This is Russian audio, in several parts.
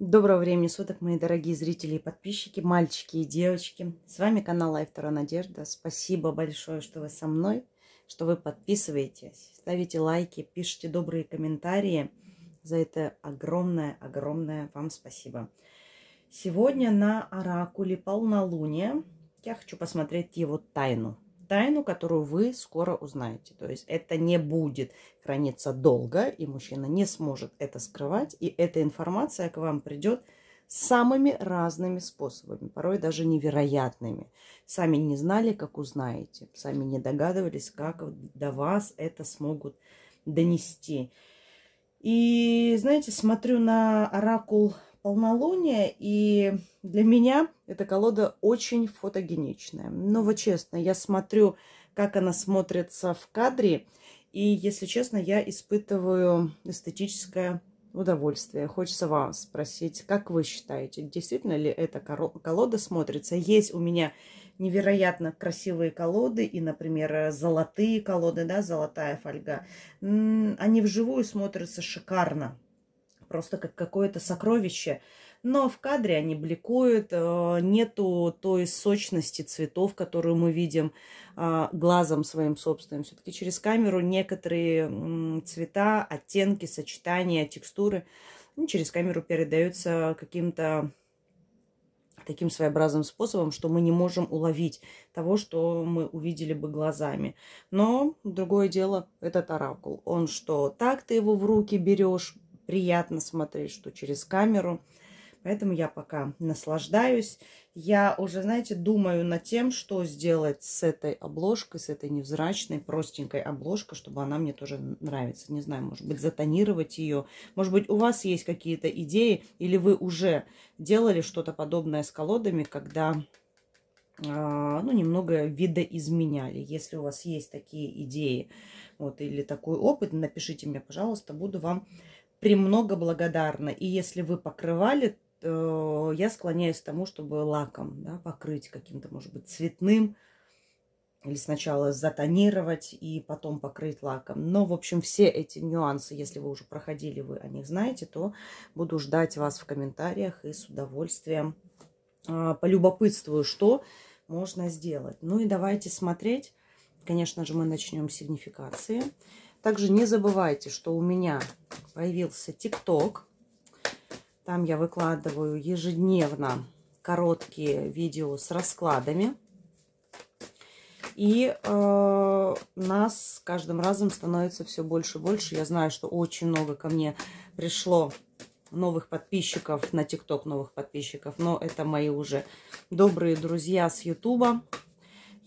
Доброго времени суток, мои дорогие зрители и подписчики, мальчики и девочки. С вами канал Лайфтора Надежда. Спасибо большое, что вы со мной, что вы подписываетесь, ставите лайки, пишите добрые комментарии. За это огромное-огромное вам спасибо. Сегодня на оракуле полнолуние я хочу посмотреть его тайну тайну, которую вы скоро узнаете. То есть это не будет храниться долго, и мужчина не сможет это скрывать, и эта информация к вам придет самыми разными способами, порой даже невероятными. Сами не знали, как узнаете, сами не догадывались, как до вас это смогут донести. И, знаете, смотрю на оракул полнолуние, и для меня эта колода очень фотогеничная. Но вот честно, я смотрю, как она смотрится в кадре, и, если честно, я испытываю эстетическое удовольствие. Хочется вам спросить, как вы считаете, действительно ли эта колода смотрится? Есть у меня невероятно красивые колоды и, например, золотые колоды, да, золотая фольга. Они вживую смотрятся шикарно просто как какое-то сокровище. Но в кадре они бликуют, э, нету той сочности цветов, которую мы видим э, глазом своим собственным. Все-таки через камеру некоторые цвета, оттенки, сочетания, текстуры ну, через камеру передаются каким-то таким своеобразным способом, что мы не можем уловить того, что мы увидели бы глазами. Но другое дело, этот оракул. Он что, так ты его в руки берешь, приятно смотреть, что через камеру. Поэтому я пока наслаждаюсь. Я уже, знаете, думаю над тем, что сделать с этой обложкой, с этой невзрачной, простенькой обложкой, чтобы она мне тоже нравится. Не знаю, может быть, затонировать ее. Может быть, у вас есть какие-то идеи, или вы уже делали что-то подобное с колодами, когда а, ну, немного видоизменяли. Если у вас есть такие идеи вот, или такой опыт, напишите мне, пожалуйста, буду вам премного благодарна. И если вы покрывали, я склоняюсь к тому, чтобы лаком да, покрыть каким-то, может быть, цветным. Или сначала затонировать и потом покрыть лаком. Но, в общем, все эти нюансы, если вы уже проходили, вы о них знаете, то буду ждать вас в комментариях и с удовольствием а, полюбопытствую, что можно сделать. Ну и давайте смотреть. Конечно же, мы начнем с сигнификации. Также не забывайте, что у меня появился ТикТок. Там я выкладываю ежедневно короткие видео с раскладами. И э, нас с каждым разом становится все больше и больше. Я знаю, что очень много ко мне пришло новых подписчиков, на ТикТок новых подписчиков. Но это мои уже добрые друзья с Ютуба.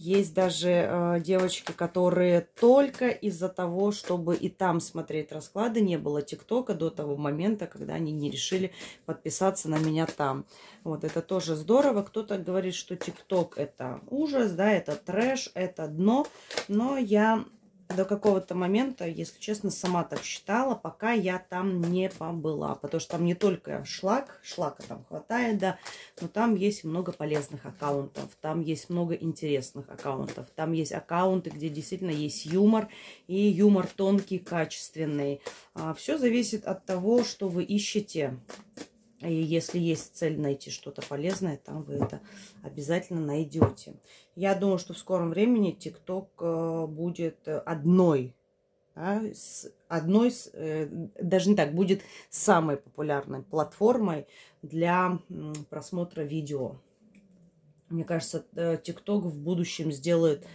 Есть даже э, девочки, которые только из-за того, чтобы и там смотреть расклады, не было ТикТока до того момента, когда они не решили подписаться на меня там. Вот, это тоже здорово. Кто-то говорит, что ТикТок это ужас, да, это трэш, это дно. Но я до какого-то момента, если честно, сама так считала, пока я там не побыла. Потому что там не только шлак, шлака там хватает, да, но там есть много полезных аккаунтов, там есть много интересных аккаунтов, там есть аккаунты, где действительно есть юмор, и юмор тонкий, качественный. А, все зависит от того, что вы ищете. И если есть цель найти что-то полезное, там вы это обязательно найдете. Я думаю, что в скором времени ТикТок э, будет одной, да, одной, э, даже не так, будет самой популярной платформой для просмотра видео. Мне кажется, ТикТок э, в будущем сделает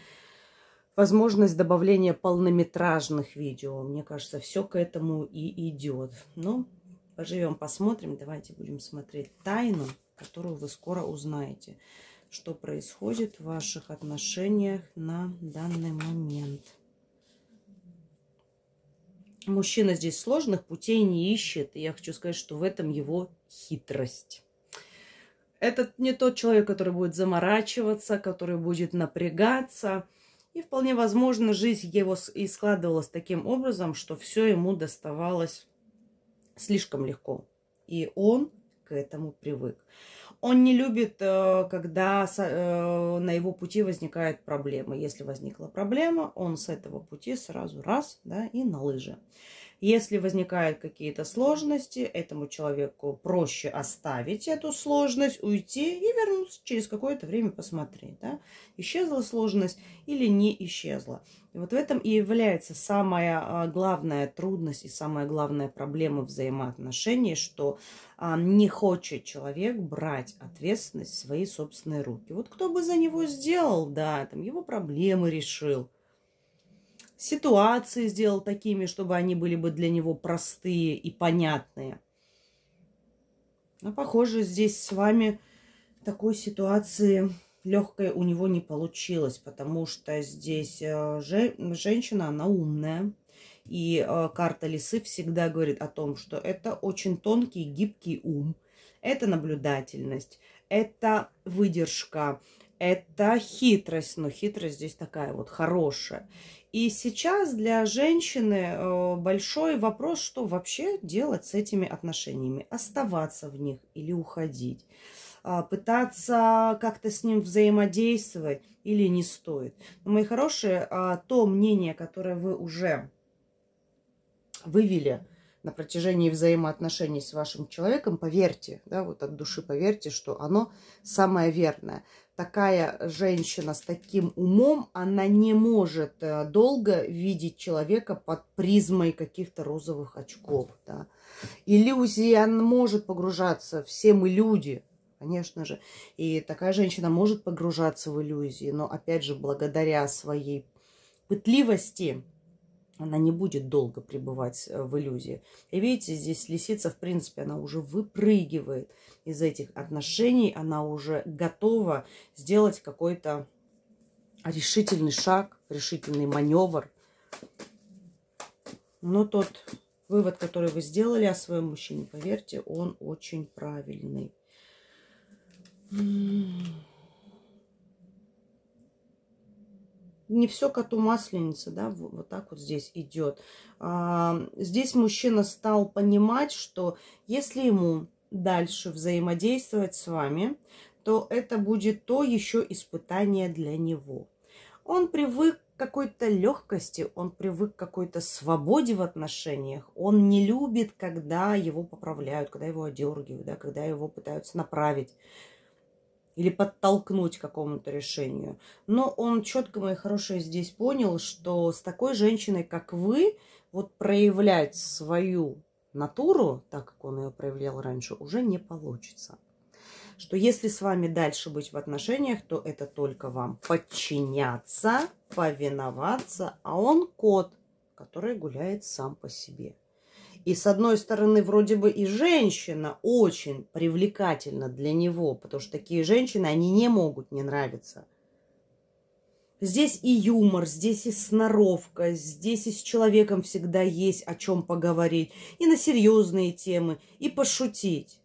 возможность добавления полнометражных видео. Мне кажется, все к этому и идет. Ну, Поживем, посмотрим. Давайте будем смотреть тайну, которую вы скоро узнаете. Что происходит в ваших отношениях на данный момент. Мужчина здесь сложных путей не ищет. И я хочу сказать, что в этом его хитрость. Этот не тот человек, который будет заморачиваться, который будет напрягаться. И вполне возможно, жизнь его и складывалась таким образом, что все ему доставалось слишком легко. И он к этому привык. Он не любит, э, когда э, на его пути возникает проблема. Если возникла проблема, он с этого пути сразу раз, да, и на лыжи. Если возникают какие-то сложности, этому человеку проще оставить эту сложность, уйти и вернуться через какое-то время посмотреть, да, исчезла сложность или не исчезла. И вот в этом и является самая а, главная трудность и самая главная проблема взаимоотношений, что а, не хочет человек брать ответственность в свои собственные руки. Вот кто бы за него сделал, да, там его проблемы решил – ситуации сделал такими, чтобы они были бы для него простые и понятные. Но, похоже, здесь с вами такой ситуации легкой у него не получилось, потому что здесь э, же, женщина, она умная. И э, карта лисы всегда говорит о том, что это очень тонкий, гибкий ум, это наблюдательность, это выдержка, это хитрость, но хитрость здесь такая вот хорошая. И сейчас для женщины э, большой вопрос, что вообще делать с этими отношениями. Оставаться в них или уходить. А, пытаться как-то с ним взаимодействовать или не стоит. Но, ну, мои хорошие, а, то мнение, которое вы уже вывели на протяжении взаимоотношений с вашим человеком, поверьте, да, вот от души поверьте, что оно самое верное такая женщина с таким умом, она не может э, долго видеть человека под призмой каких-то розовых очков. Да. Иллюзии, она может погружаться, все мы люди, конечно же. И такая женщина может погружаться в иллюзии, но опять же благодаря своей пытливости – она не будет долго пребывать э, в иллюзии. И видите, здесь лисица, в принципе, она уже выпрыгивает из этих отношений, она уже готова сделать какой-то решительный шаг, решительный маневр. Но тот вывод, который вы сделали о своем мужчине, поверьте, он очень правильный. не все коту масленица, да, вот так вот здесь идет. А, здесь мужчина стал понимать, что если ему дальше взаимодействовать с вами, то это будет то еще испытание для него. Он привык к какой-то легкости, он привык к какой-то свободе в отношениях. Он не любит, когда его поправляют, когда его одергивают, да, когда его пытаются направить или подтолкнуть к какому-то решению. Но он четко, мои хорошие, здесь понял, что с такой женщиной, как вы, вот проявлять свою натуру, так как он ее проявлял раньше, уже не получится. Что если с вами дальше быть в отношениях, то это только вам подчиняться, повиноваться, а он кот, который гуляет сам по себе. И с одной стороны, вроде бы и женщина очень привлекательна для него, потому что такие женщины, они не могут не нравиться. Здесь и юмор, здесь и сноровка, здесь и с человеком всегда есть о чем поговорить, и на серьезные темы, и пошутить.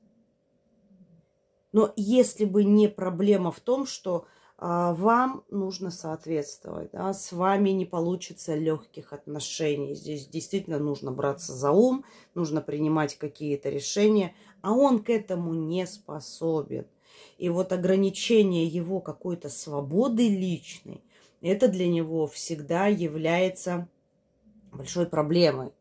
Но если бы не проблема в том, что а, вам нужно соответствовать. Да? С вами не получится легких отношений. Здесь действительно нужно браться за ум, нужно принимать какие-то решения, а он к этому не способен. И вот ограничение его какой-то свободы личной, это для него всегда является большой проблемой.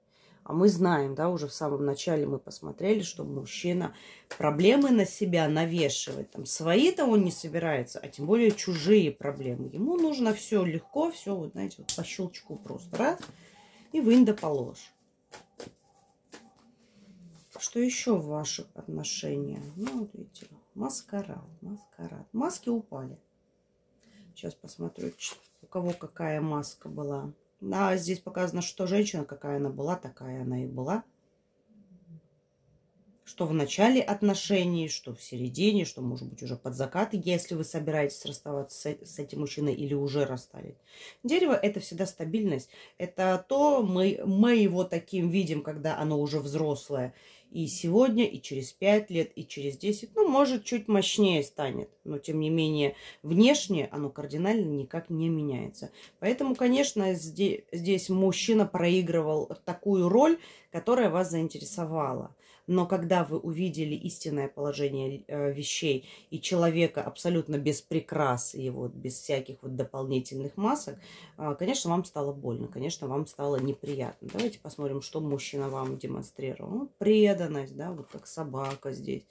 А мы знаем, да, уже в самом начале мы посмотрели, что мужчина проблемы на себя навешивает. Там свои-то он не собирается, а тем более чужие проблемы. Ему нужно все легко, все, вот, знаете, вот по щелчку просто раз и вында положь. Что еще в ваших отношениях? Ну, вот видите, маскарад, маскарад. Маски упали. Сейчас посмотрю, у кого какая маска была. А здесь показано, что женщина, какая она была, такая она и была что в начале отношений, что в середине, что, может быть, уже под закат, если вы собираетесь расставаться с этим мужчиной или уже расстались. Дерево – это всегда стабильность. Это то, мы, мы его таким видим, когда оно уже взрослое. И сегодня, и через 5 лет, и через 10, ну, может, чуть мощнее станет. Но, тем не менее, внешне оно кардинально никак не меняется. Поэтому, конечно, здесь, здесь мужчина проигрывал такую роль, которая вас заинтересовала. Но когда вы увидели истинное положение э, вещей и человека абсолютно без прикрас и вот без всяких вот дополнительных масок, а, конечно, вам стало больно, конечно, вам стало неприятно. Давайте посмотрим, что мужчина вам демонстрировал. Ну, преданность, да, вот как собака здесь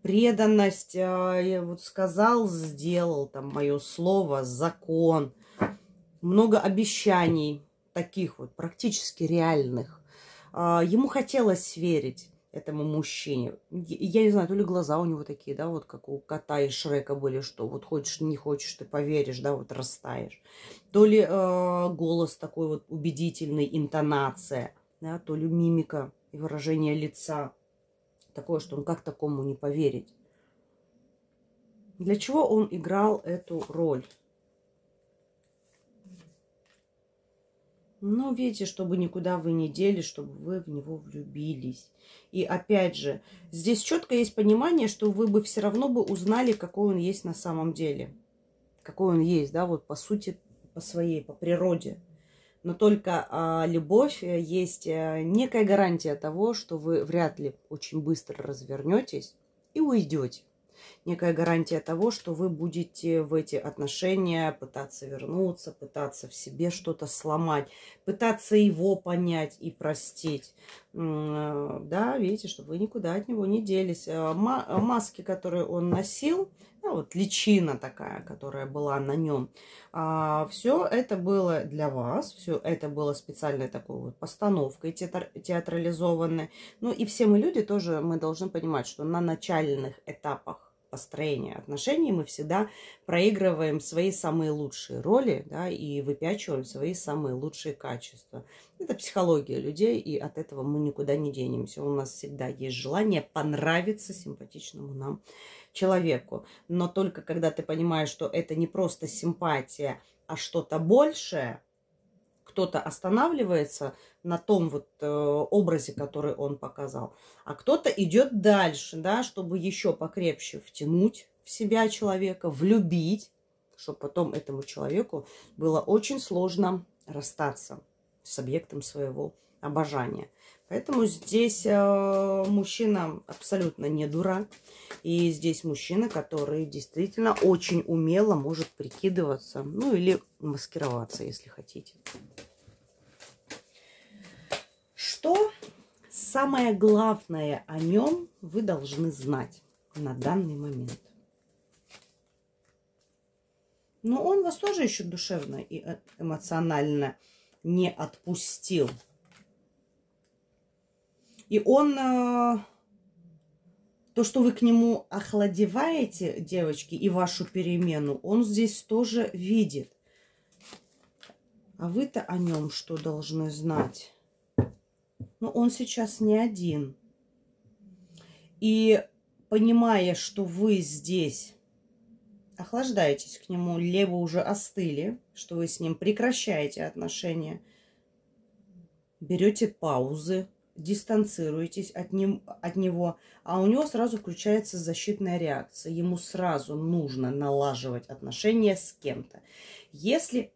преданность, а, я вот сказал, сделал, там, мое слово, закон. Много обещаний таких вот, практически реальных. А, ему хотелось верить этому мужчине. Я не знаю, то ли глаза у него такие, да, вот как у кота и Шрека были, что вот хочешь, не хочешь, ты поверишь, да, вот растаешь. То ли э, голос такой вот убедительный, интонация, да, то ли мимика и выражение лица. Такое, что он как такому не поверить. Для чего он играл эту роль? Ну, видите, чтобы никуда вы не дели, чтобы вы в него влюбились. И опять же, здесь четко есть понимание, что вы бы все равно бы узнали, какой он есть на самом деле. Какой он есть, да, вот по сути, по своей, по природе. Но только а, любовь э, есть э, некая гарантия того, что вы вряд ли очень быстро развернетесь и уйдете некая гарантия того, что вы будете в эти отношения пытаться вернуться, пытаться в себе что-то сломать, пытаться его понять и простить. Э, да, видите, чтобы вы никуда от него не делись. Э, э, маски, которые он носил, ну, вот личина такая, которая была на нем. А, все это было для вас, все это было специальной такой вот постановкой театр, театрализованной. Ну и все мы люди тоже, мы должны понимать, что на начальных этапах построения отношений мы всегда проигрываем свои самые лучшие роли да, и выпячиваем свои самые лучшие качества. Это психология людей, и от этого мы никуда не денемся. У нас всегда есть желание понравиться симпатичному нам человеку. Но только когда ты понимаешь, что это не просто симпатия, а что-то большее, кто-то останавливается на том вот э, образе, который он показал, а кто-то идет дальше, да, чтобы еще покрепче втянуть в себя человека, влюбить, чтобы потом этому человеку было очень сложно расстаться с объектом своего обожания. Поэтому здесь э, мужчина абсолютно не дурак. И здесь мужчина, который действительно очень умело может прикидываться, ну или маскироваться, если хотите что самое главное о нем вы должны знать на данный момент. Но ну, он вас тоже еще душевно и э, эмоционально не отпустил. И он, э, то, что вы к нему охладеваете, девочки, и вашу перемену, он здесь тоже видит. А вы-то о нем что должны знать? но он сейчас не один. И понимая, что вы здесь охлаждаетесь к нему, либо уже остыли, что вы с ним прекращаете отношения, берете паузы, дистанцируетесь от, ним, от него, а у него сразу включается защитная реакция. Ему сразу нужно налаживать отношения с кем-то. Если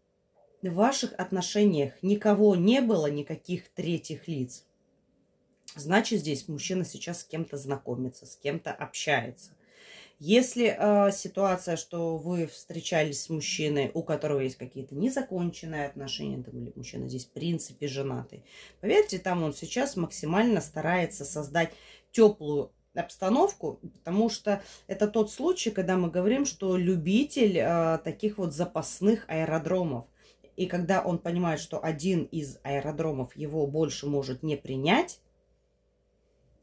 в ваших отношениях никого не было, никаких третьих лиц, Значит, здесь мужчина сейчас с кем-то знакомится, с кем-то общается. Если э, ситуация, что вы встречались с мужчиной, у которого есть какие-то незаконченные отношения, там, или мужчина здесь в принципе женатый, поверьте, там он сейчас максимально старается создать теплую обстановку, потому что это тот случай, когда мы говорим, что любитель э, таких вот запасных аэродромов. И когда он понимает, что один из аэродромов его больше может не принять,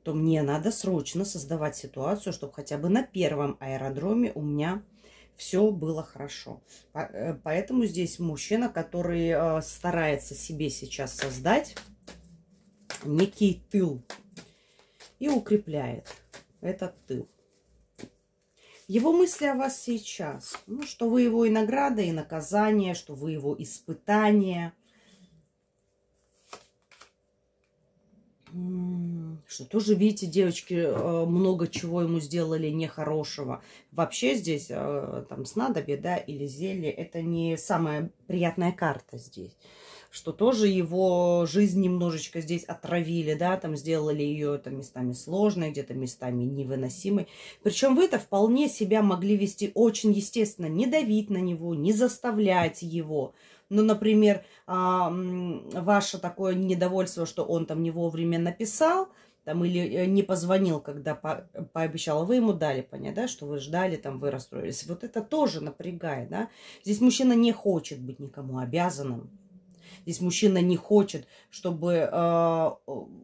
то мне надо срочно создавать ситуацию, чтобы хотя бы на первом аэродроме у меня все было хорошо. Э, поэтому здесь мужчина, который э, старается себе сейчас создать некий тыл и укрепляет этот тыл. Его мысли о вас сейчас, ну, что вы его и награда, и наказание, что вы его испытание – что тоже, видите, девочки э, много чего ему сделали нехорошего. Вообще здесь э, там снадобье, да, или зелье, это не самая приятная карта здесь. Что тоже его жизнь немножечко здесь отравили, да, там сделали ее там местами сложной, где-то местами невыносимой. Причем вы это вполне себя могли вести очень естественно, не давить на него, не заставлять его, ну, например, а, ваше такое недовольство, что он там не вовремя написал, там, или э, не позвонил, когда по пообещала, вы ему дали понять, да, что вы ждали, там, вы расстроились. Вот это тоже напрягает, да. Здесь мужчина не хочет быть никому обязанным. Здесь мужчина не хочет, чтобы э,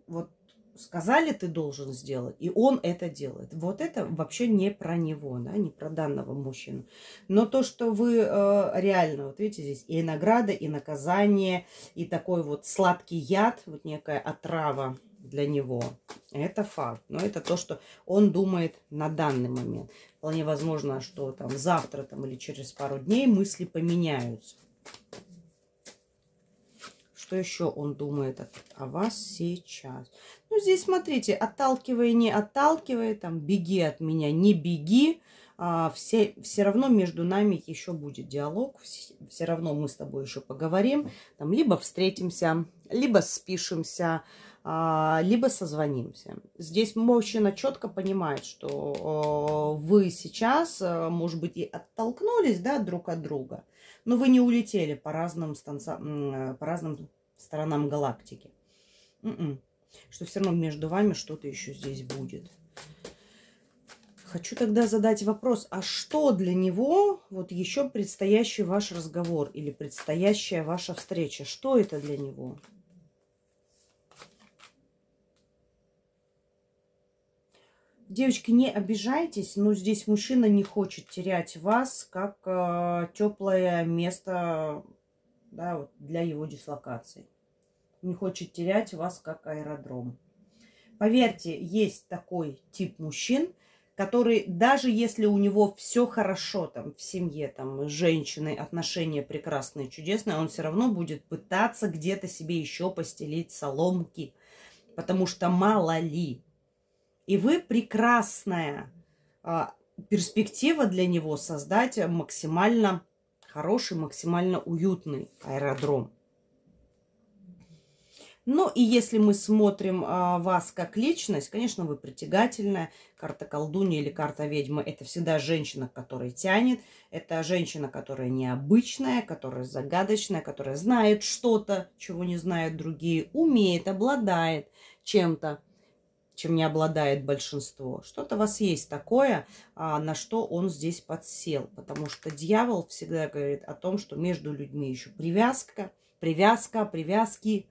вот сказали, ты должен сделать, и он это делает. Вот это вообще не про него, да, не про данного мужчину. Но то, что вы э, реально, вот видите, здесь и награда, и наказание, и такой вот сладкий яд, вот некая отрава для него. Это факт. Но это то, что он думает на данный момент. Вполне возможно, что там завтра там, или через пару дней мысли поменяются. Что еще он думает о, о вас сейчас? Ну, здесь смотрите, отталкивай, не отталкивай, там, беги от меня, не беги. А, все, все равно между нами еще будет диалог, все, все равно мы с тобой еще поговорим. Там, либо встретимся, либо спишемся, а, либо созвонимся. Здесь мужчина четко понимает, что а, вы сейчас, а, может быть, и оттолкнулись да, друг от друга, но вы не улетели по разным, станца, по разным сторонам галактики. Mm -mm что все равно между вами что-то еще здесь будет. Хочу тогда задать вопрос, а что для него вот еще предстоящий ваш разговор или предстоящая ваша встреча? Что это для него? Девочки, не обижайтесь, но здесь мужчина не хочет терять вас как э, теплое место да, вот для его дислокации не хочет терять вас как аэродром. Поверьте, есть такой тип мужчин, который даже если у него все хорошо там в семье, там с женщиной, отношения прекрасные, чудесные, он все равно будет пытаться где-то себе еще постелить соломки, потому что мало ли. И вы прекрасная а, перспектива для него создать максимально хороший, максимально уютный аэродром. Ну и если мы смотрим а, вас как личность, конечно, вы притягательная. Карта колдунья или карта ведьмы – это всегда женщина, которая тянет. Это женщина, которая необычная, которая загадочная, которая знает что-то, чего не знают другие, умеет, обладает чем-то чем не обладает большинство. Что-то у вас есть такое, а, на что он здесь подсел. Потому что дьявол всегда говорит о том, что между людьми еще привязка, привязка, привязки,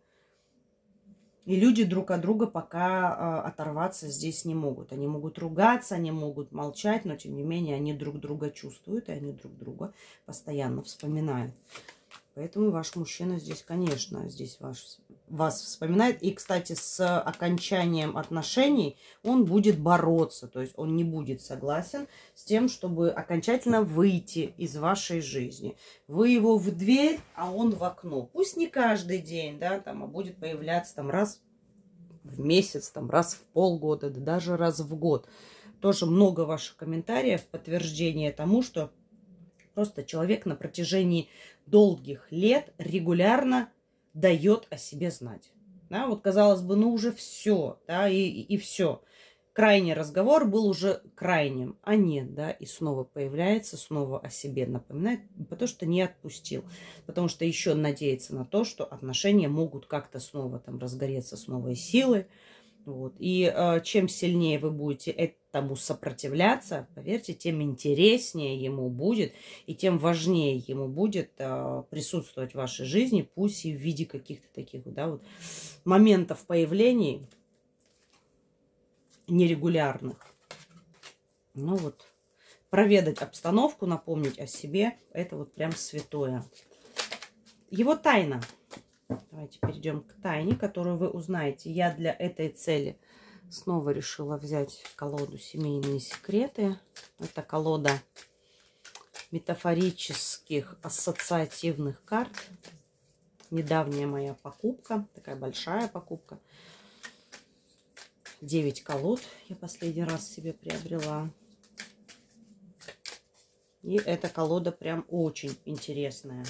и люди друг от друга пока э, оторваться здесь не могут. Они могут ругаться, они могут молчать, но тем не менее они друг друга чувствуют, и они друг друга постоянно вспоминают. Поэтому ваш мужчина здесь, конечно, здесь ваш, вас вспоминает. И, кстати, с окончанием отношений он будет бороться. То есть он не будет согласен с тем, чтобы окончательно выйти из вашей жизни. Вы его в дверь, а он в окно. Пусть не каждый день, да, там, а будет появляться там раз в месяц, там, раз в полгода, да даже раз в год. Тоже много ваших комментариев, подтверждение тому, что Просто человек на протяжении долгих лет регулярно дает о себе знать. Да, вот казалось бы, ну уже все, да, и, и, все. Крайний разговор был уже крайним, а нет, да, и снова появляется, снова о себе напоминает, потому что не отпустил, потому что еще надеется на то, что отношения могут как-то снова там разгореться с новой силой, вот. И э, чем сильнее вы будете этому сопротивляться, поверьте, тем интереснее ему будет и тем важнее ему будет э, присутствовать в вашей жизни, пусть и в виде каких-то таких да, вот моментов появлений нерегулярных. Ну вот, проведать обстановку, напомнить о себе, это вот прям святое. Его тайна – Давайте перейдем к тайне, которую вы узнаете. Я для этой цели снова решила взять колоду «Семейные секреты». Это колода метафорических ассоциативных карт. Недавняя моя покупка, такая большая покупка. 9 колод я последний раз себе приобрела. И эта колода прям очень интересная.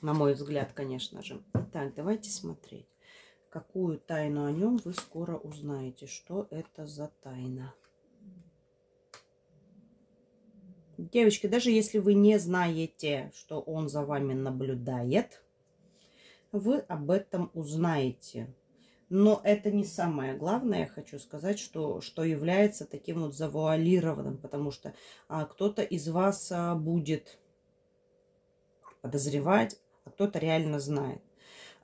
На мой взгляд, конечно же. Так, давайте смотреть. Какую тайну о нем вы скоро узнаете. Что это за тайна? Девочки, даже если вы не знаете, что он за вами наблюдает, вы об этом узнаете. Но это не самое главное, я хочу сказать, что, что является таким вот завуалированным, потому что а, кто-то из вас а, будет подозревать, кто-то реально знает.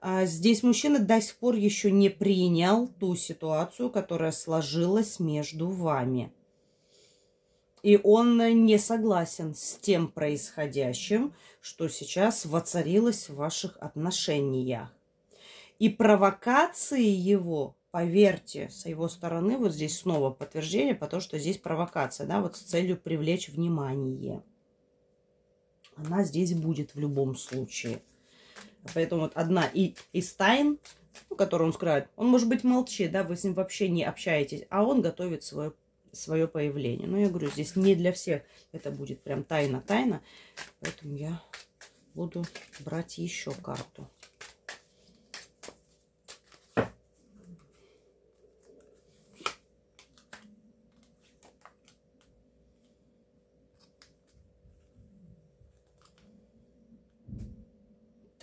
А здесь мужчина до сих пор еще не принял ту ситуацию, которая сложилась между вами. И он не согласен с тем происходящим, что сейчас воцарилось в ваших отношениях. И провокации его, поверьте, с его стороны, вот здесь снова подтверждение, потому что здесь провокация, да, вот с целью привлечь внимание. Она здесь будет в любом случае. Поэтому вот одна и, из тайн, ну, которую он скрывает, он, может быть, молчит, да, вы с ним вообще не общаетесь, а он готовит свое, свое появление. Но я говорю, здесь не для всех это будет прям тайна-тайна, поэтому я буду брать еще карту.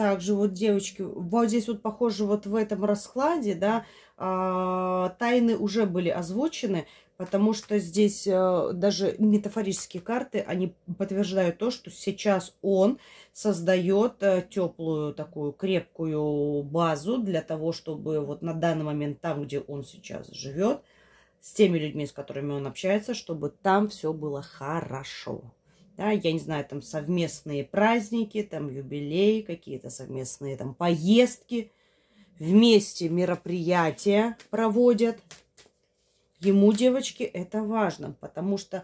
Также вот, девочки, вот здесь вот похоже вот в этом раскладе, да, а, тайны уже были озвучены, потому что здесь э, даже метафорические карты, они подтверждают то, что сейчас он создает э, теплую такую крепкую базу для того, чтобы вот на данный момент там, где он сейчас живет, с теми людьми, с которыми он общается, чтобы там все было хорошо да, я не знаю, там совместные праздники, там юбилеи, какие-то совместные там поездки, вместе мероприятия проводят. Ему, девочки, это важно, потому что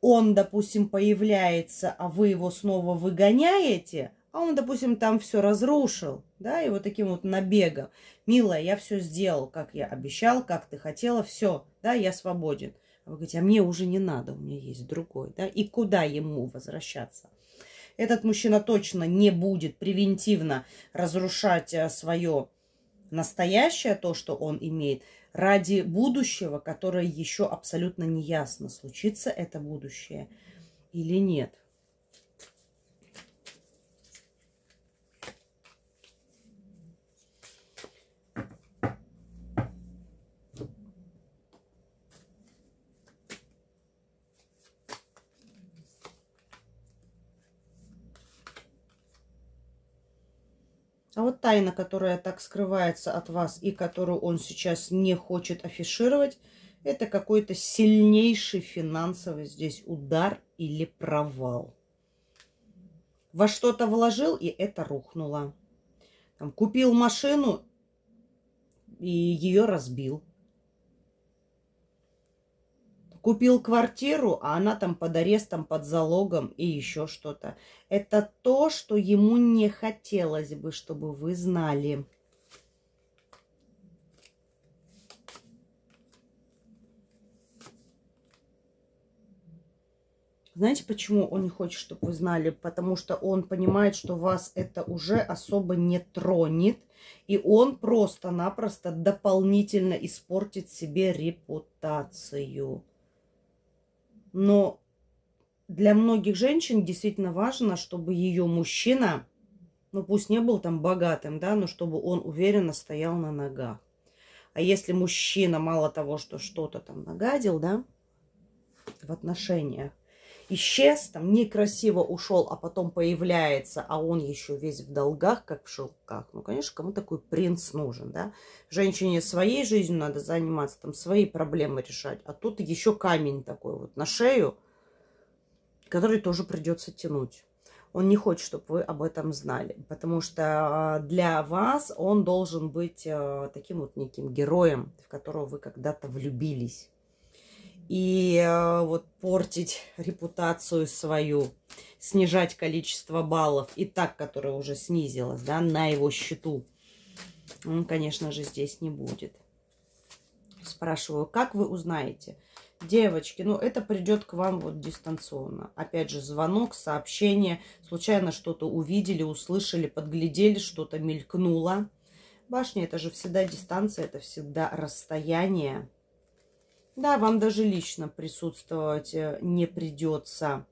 он, допустим, появляется, а вы его снова выгоняете, а он, допустим, там все разрушил, да, и вот таким вот набегом. Милая, я все сделал, как я обещал, как ты хотела, все, да, я свободен. Вы говорите, а мне уже не надо, у меня есть другой. Да? И куда ему возвращаться? Этот мужчина точно не будет превентивно разрушать э, свое настоящее, то, что он имеет, ради будущего, которое еще абсолютно не ясно случится это будущее или нет. А вот тайна, которая так скрывается от вас и которую он сейчас не хочет афишировать, это какой-то сильнейший финансовый здесь удар или провал. Во что-то вложил, и это рухнуло. Там, купил машину, и ее разбил. Купил квартиру, а она там под арестом, под залогом и еще что-то. Это то, что ему не хотелось бы, чтобы вы знали. Знаете, почему он не хочет, чтобы вы знали? Потому что он понимает, что вас это уже особо не тронет. И он просто-напросто дополнительно испортит себе репутацию. Но для многих женщин действительно важно, чтобы ее мужчина, ну пусть не был там богатым, да, но чтобы он уверенно стоял на ногах. А если мужчина мало того, что что-то там нагадил, да, в отношениях, исчез, там некрасиво ушел, а потом появляется, а он еще весь в долгах, как в шелках. Ну, конечно, кому такой принц нужен, да? Женщине своей жизнью надо заниматься, там свои проблемы решать. А тут еще камень такой вот на шею, который тоже придется тянуть. Он не хочет, чтобы вы об этом знали, потому что а, для вас он должен быть а, таким вот неким героем, в которого вы когда-то влюбились и э, вот портить репутацию свою, снижать количество баллов и так, которое уже снизилось, да, на его счету, он, ну, конечно же, здесь не будет. Спрашиваю, как вы узнаете? Девочки, ну это придет к вам вот дистанционно. Опять же, звонок, сообщение, случайно что-то увидели, услышали, подглядели, что-то мелькнуло. Башня это же всегда дистанция, это всегда расстояние. Да, вам даже лично присутствовать э, не придется.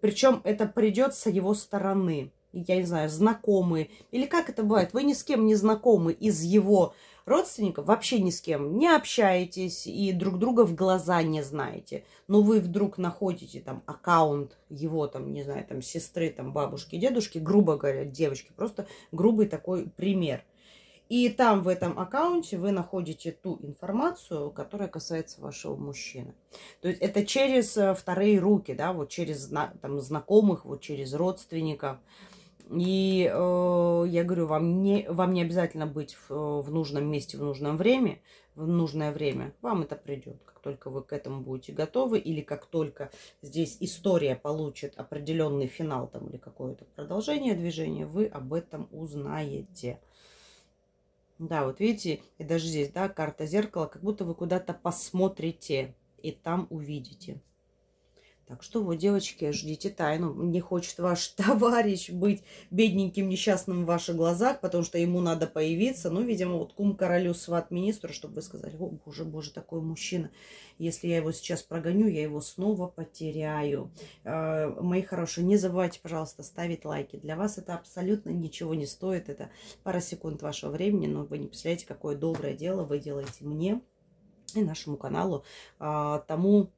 Причем это придется его стороны. Я не знаю, знакомые. Или как это бывает? Вы ни с кем не знакомы из его родственников, вообще ни с кем не общаетесь и друг друга в глаза не знаете. Но вы вдруг находите там аккаунт его там, не знаю, там сестры, там бабушки, дедушки, грубо говоря, девочки. Просто грубый такой пример – и там в этом аккаунте вы находите ту информацию, которая касается вашего мужчины. То есть это через э, вторые руки, да, вот через там, знакомых, вот через родственников. И э, я говорю, вам не, вам не обязательно быть в, э, в нужном месте в нужном время, в нужное время. Вам это придет, как только вы к этому будете готовы, или как только здесь история получит определенный финал там, или какое-то продолжение движения, вы об этом узнаете. Да, вот видите, и даже здесь, да, карта зеркала, как будто вы куда-то посмотрите и там увидите. Так что вот, девочки, ждите тайну. Не хочет ваш товарищ быть бедненьким, несчастным в ваших глазах, потому что ему надо появиться. Ну, видимо, вот кум королю, сват министру, чтобы вы сказали, о, боже, боже, такой мужчина. Если я его сейчас прогоню, я его снова потеряю. Э, мои хорошие, не забывайте, пожалуйста, ставить лайки. Для вас это абсолютно ничего не стоит. Это пара секунд вашего времени, но вы не представляете, какое доброе дело вы делаете мне и нашему каналу, э, тому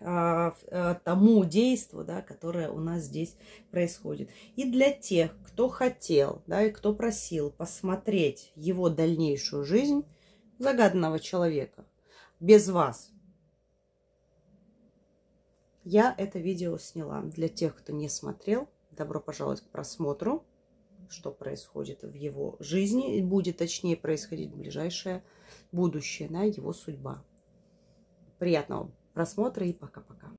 а, э, тому действу, да, которое у нас здесь происходит. И для тех, кто хотел да, и кто просил посмотреть его дальнейшую жизнь загаданного человека без вас, я это видео сняла. Для тех, кто не смотрел, добро пожаловать к просмотру, что происходит в его жизни, будет точнее происходить в ближайшее будущее, да, его судьба. Приятного просмотра и пока-пока.